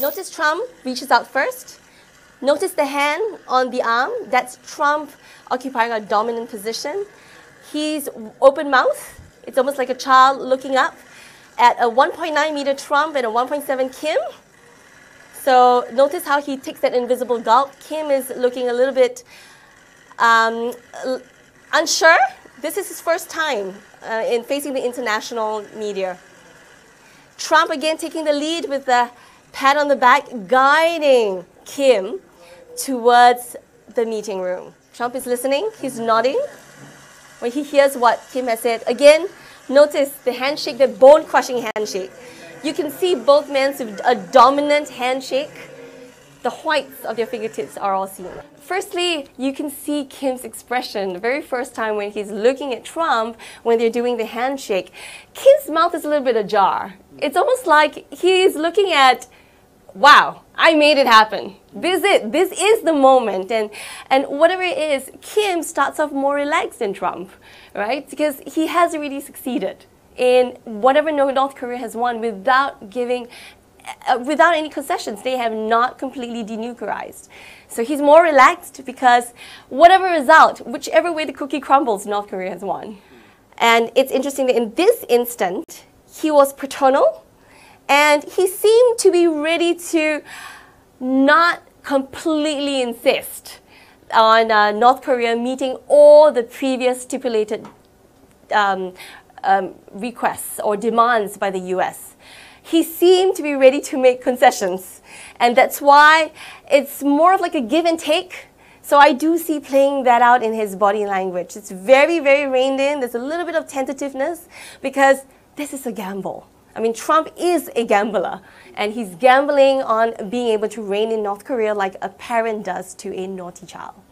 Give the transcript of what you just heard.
Notice Trump reaches out first. Notice the hand on the arm. That's Trump occupying a dominant position. He's open mouth. It's almost like a child looking up at a 1.9 meter Trump and a 1.7 Kim. So notice how he takes that invisible gulp. Kim is looking a little bit um, unsure. This is his first time uh, in facing the international media. Trump again taking the lead with the pat on the back, guiding Kim towards the meeting room. Trump is listening, he's nodding. When he hears what Kim has said, again, notice the handshake, the bone crushing handshake. You can see both men with a dominant handshake. The whites of their fingertips are all seen. Firstly, you can see Kim's expression the very first time when he's looking at Trump when they're doing the handshake. Kim's mouth is a little bit ajar. It's almost like he's looking at wow, I made it happen. This is, this is the moment. And, and whatever it is, Kim starts off more relaxed than Trump, right? Because he has already succeeded in whatever North Korea has won without giving uh, without any concessions. They have not completely denuclearized. So he's more relaxed because whatever result, whichever way the cookie crumbles, North Korea has won. And it's interesting that in this instant, he was paternal and he seemed to be ready to not completely insist on uh, North Korea meeting all the previous stipulated um, um, requests or demands by the US. He seemed to be ready to make concessions. And that's why it's more of like a give and take. So I do see playing that out in his body language. It's very, very reined in. There's a little bit of tentativeness because this is a gamble. I mean, Trump is a gambler, and he's gambling on being able to reign in North Korea like a parent does to a naughty child.